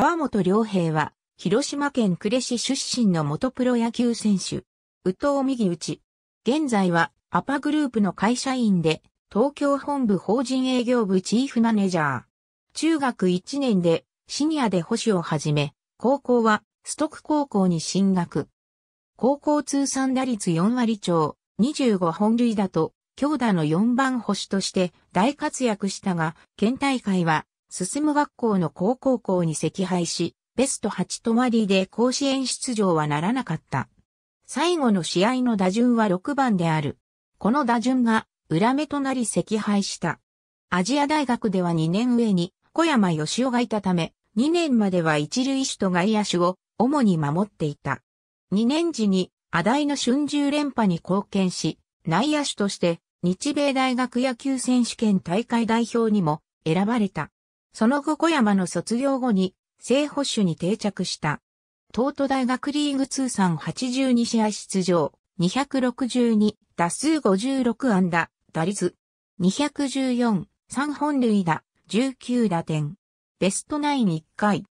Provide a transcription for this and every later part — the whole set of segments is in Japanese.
川本良平は、広島県呉市出身の元プロ野球選手、宇藤右内。現在は、アパグループの会社員で、東京本部法人営業部チーフマネージャー。中学1年で、シニアで保守を始め、高校は、ストック高校に進学。高校通算打率4割超、25本塁打と、強打の4番保守として大活躍したが、県大会は進む学校の高校校に惜敗し、ベスト8止まりで甲子園出場はならなかった。最後の試合の打順は6番である。この打順が裏目となり惜敗した。アジア大学では2年上に小山義雄がいたため、2年までは一塁手と外野手を主に守っていた。2年時に、阿大の春秋連覇に貢献し、内野手として、日米大学野球選手権大会代表にも選ばれた。その後小山の卒業後に正保守に定着した。東都大学リーグ通算82試合出場、262、打数56安打、打率、214、3本塁打、19打点。ベストナイン1回。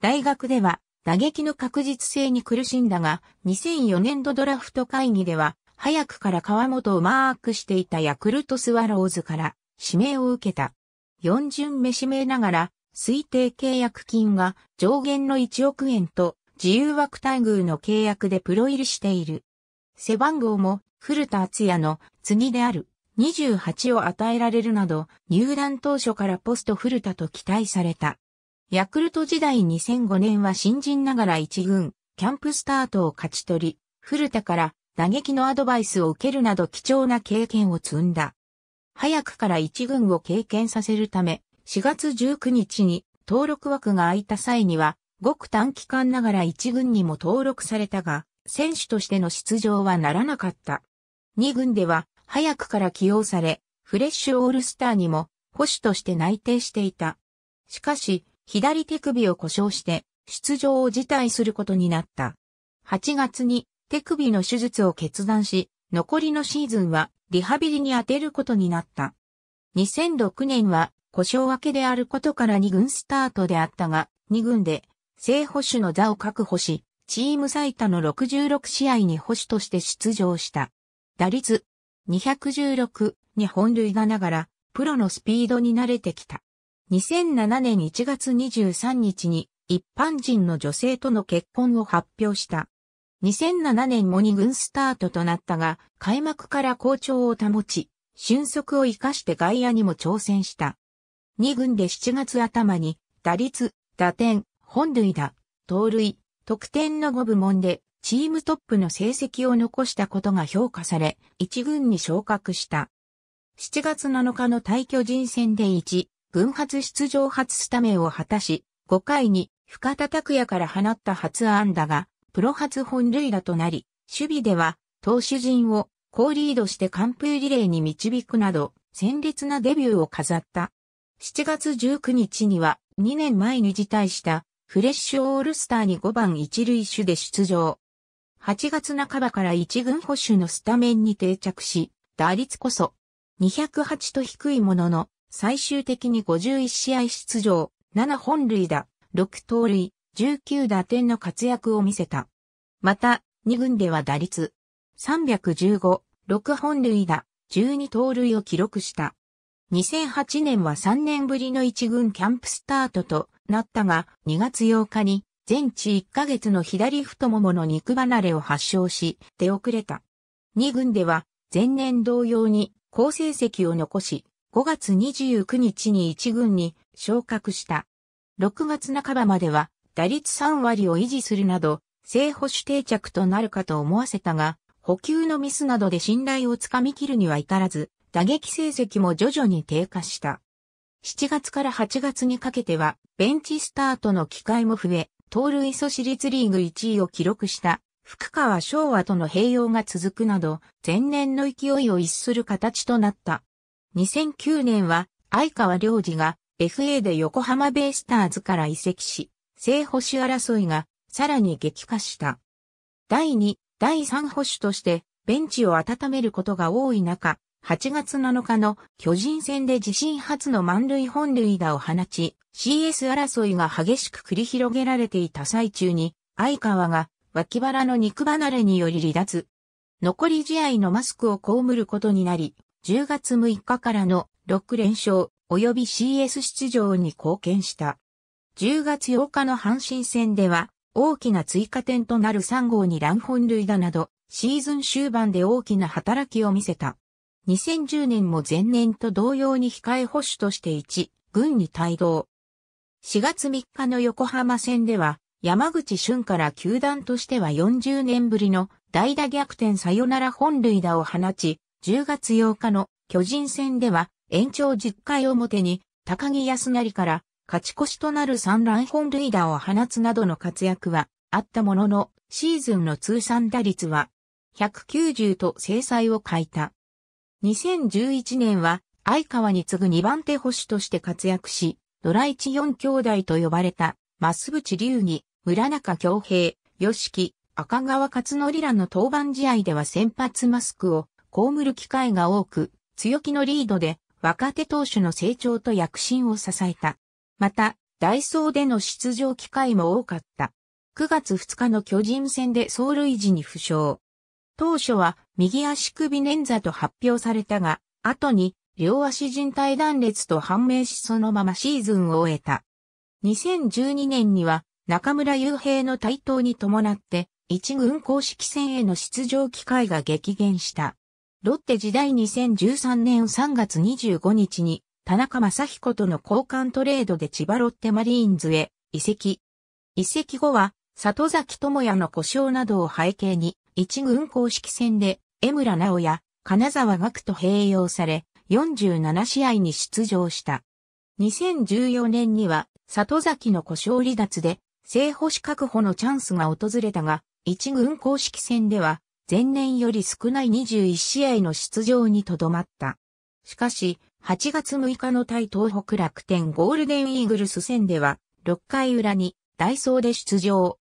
大学では打撃の確実性に苦しんだが、2004年度ドラフト会議では、早くから川本をマークしていたヤクルトスワローズから指名を受けた。4巡目指名ながら、推定契約金が上限の1億円と自由枠待遇の契約でプロ入りしている。背番号も古田敦也の次である28を与えられるなど入団当初からポスト古田と期待された。ヤクルト時代2005年は新人ながら一軍、キャンプスタートを勝ち取り、古田から打撃のアドバイスを受けるなど貴重な経験を積んだ。早くから一軍を経験させるため、4月19日に登録枠が空いた際には、ごく短期間ながら一軍にも登録されたが、選手としての出場はならなかった。二軍では、早くから起用され、フレッシュオールスターにも、保守として内定していた。しかし、左手首を故障して、出場を辞退することになった。8月に手首の手術を決断し、残りのシーズンはリハビリに充てることになった。2006年は故障明けであることから2軍スタートであったが、2軍で正捕手の座を確保し、チーム最多の66試合に捕手として出場した。打率216に本塁がながら、プロのスピードに慣れてきた。2007年1月23日に一般人の女性との結婚を発表した。2007年も2軍スタートとなったが、開幕から好調を保ち、俊足を生かして外野にも挑戦した。2軍で7月頭に、打率、打点、本塁打、盗塁、得点の5部門で、チームトップの成績を残したことが評価され、1軍に昇格した。7月7日の退去人戦で1、軍初出場初スタメンを果たし、5回に深田拓也から放った初安打が、プロ初本塁打となり、守備では投手陣を高リードして完封リレーに導くなど、鮮烈なデビューを飾った。7月19日には2年前に辞退したフレッシュオールスターに5番一塁手で出場。8月半ばから一軍保守のスタメンに定着し、打率こそ208と低いものの、最終的に51試合出場、7本塁打、6盗塁、19打点の活躍を見せた。また、2軍では打率315、6本塁打、12盗塁を記録した。2008年は3年ぶりの1軍キャンプスタートとなったが、2月8日に全治1ヶ月の左太ももの肉離れを発症し、出遅れた。2軍では、前年同様に好成績を残し、5月29日に1軍に昇格した。6月半ばまでは打率3割を維持するなど、正捕手定着となるかと思わせたが、補給のミスなどで信頼をつかみきるには至らず、打撃成績も徐々に低下した。7月から8月にかけては、ベンチスタートの機会も増え、盗塁阻止率リーグ1位を記録した、福川昭和との併用が続くなど、前年の勢いを逸する形となった。2009年は、相川良二が FA で横浜ベイスターズから移籍し、正保守争いがさらに激化した。第2、第3保守としてベンチを温めることが多い中、8月7日の巨人戦で自身初の満塁本塁打を放ち、CS 争いが激しく繰り広げられていた最中に、相川が脇腹の肉離れにより離脱。残り試合のマスクを被ることになり、10月6日からの6連勝及び CS 出場に貢献した。10月8日の阪神戦では、大きな追加点となる3号に乱本塁打など、シーズン終盤で大きな働きを見せた。2010年も前年と同様に控え保守として1、軍に帯同。4月3日の横浜戦では、山口俊から球団としては40年ぶりの代打逆転サヨナラ本塁打を放ち、10月8日の巨人戦では延長10回表に高木康成から勝ち越しとなる三乱本塁打を放つなどの活躍はあったものの、シーズンの通算打率は190と制裁を欠いた。2011年は相川に次ぐ2番手捕手として活躍し、ドラ一4兄弟と呼ばれた、増渕隆儀、村中京平、吉木、赤川勝則らの登板試合では先発マスクを被る機会が多く、強気のリードで若手投手の成長と躍進を支えた。また、ダイソーでの出場機会も多かった。9月2日の巨人戦で走塁時に負傷。当初は右足首捻挫と発表されたが、後に両足人体断裂と判明しそのままシーズンを終えた。2012年には中村雄平の台頭に伴って一軍公式戦への出場機会が激減した。ロッテ時代2013年3月25日に田中正彦との交換トレードで千葉ロッテマリーンズへ移籍。移籍後は、里崎智也の故障などを背景に、一軍公式戦で江村直也、金沢学と併用され、47試合に出場した。2014年には、里崎の故障離脱で、正捕手確保のチャンスが訪れたが、一軍公式戦では、前年より少ない21試合の出場にとどまった。しかし、8月6日の対東北楽天ゴールデンイーグルス戦では、6回裏にダイソーで出場。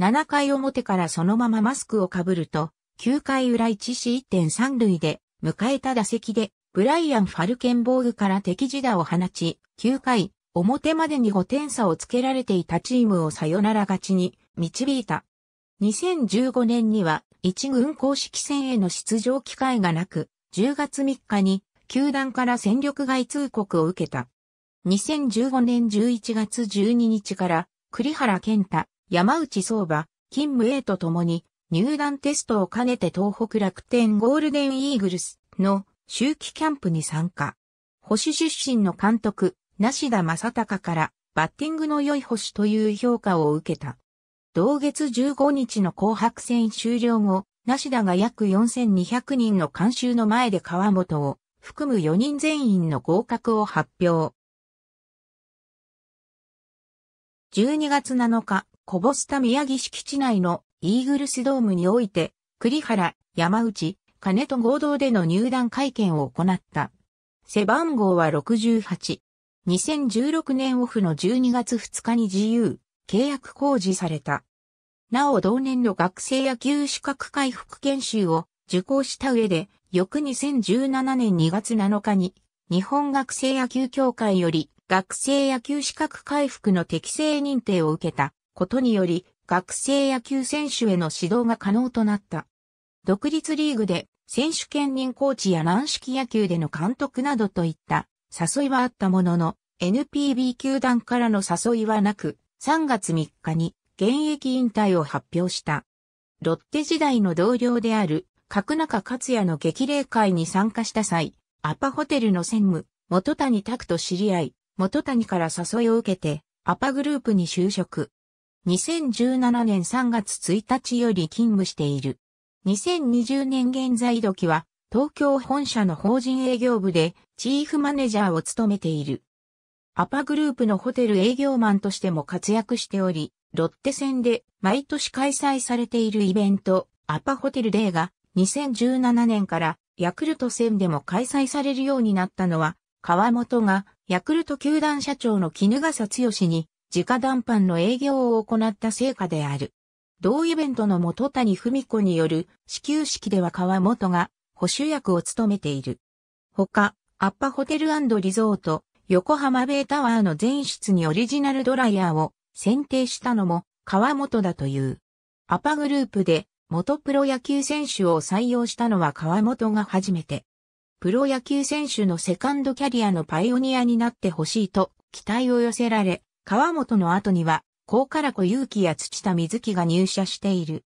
7回表からそのままマスクをかぶると、9回裏1死1.3塁で、迎えた打席で、ブライアン・ファルケンボーグから敵地打を放ち、9回、表までに5点差をつけられていたチームをサヨナラ勝ちに導いた。2015年には、一軍公式戦への出場機会がなく、10月3日に球団から戦力外通告を受けた。2015年11月12日から栗原健太、山内相馬、金武英と共に入団テストを兼ねて東北楽天ゴールデンイーグルスの秋季キャンプに参加。保守出身の監督、梨田正隆からバッティングの良い保守という評価を受けた。同月15日の紅白戦終了後、梨田が約4200人の監修の前で川本を含む4人全員の合格を発表。12月7日、コボスタ宮城敷地内のイーグルスドームにおいて、栗原、山内、金と合同での入団会見を行った。背番号は68。2016年オフの12月2日に自由、契約公示された。なお同年の学生野球資格回復研修を受講した上で、翌2017年2月7日に、日本学生野球協会より学生野球資格回復の適正認定を受けたことにより、学生野球選手への指導が可能となった。独立リーグで選手兼任コーチや軟式野球での監督などといった誘いはあったものの、NPB 球団からの誘いはなく、3月3日に現役引退を発表した。ロッテ時代の同僚である角中克也の激励会に参加した際、アパホテルの専務、元谷拓と知り合い、元谷から誘いを受けて、アパグループに就職。2017年3月1日より勤務している。2020年現在時は、東京本社の法人営業部で、チーフマネージャーを務めている。アパグループのホテル営業マンとしても活躍しており、ロッテ戦で毎年開催されているイベント、アパホテルデーが2017年からヤクルト戦でも開催されるようになったのは、川本がヤクルト球団社長の絹笠剛に直談判の営業を行った成果である。同イベントの元谷文子による始球式では川本が保守役を務めている。他、アッパホテルリゾート、横浜ベイタワーの全室にオリジナルドライヤーを選定したのも川本だという。アパグループで元プロ野球選手を採用したのは川本が初めて。プロ野球選手のセカンドキャリアのパイオニアになってほしいと期待を寄せられ、川本の後には、高か子勇気や土田水木が入社している。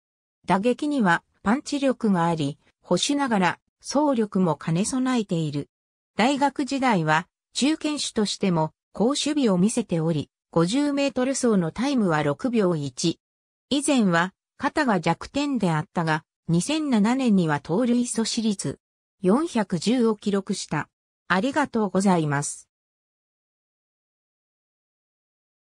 打撃にはパンチ力があり、星ながら走力も兼ね備えている。大学時代は中堅手としても高守備を見せており、50メートル走のタイムは6秒1。以前は肩が弱点であったが、2007年には盗塁阻止率410を記録した。ありがとうございます。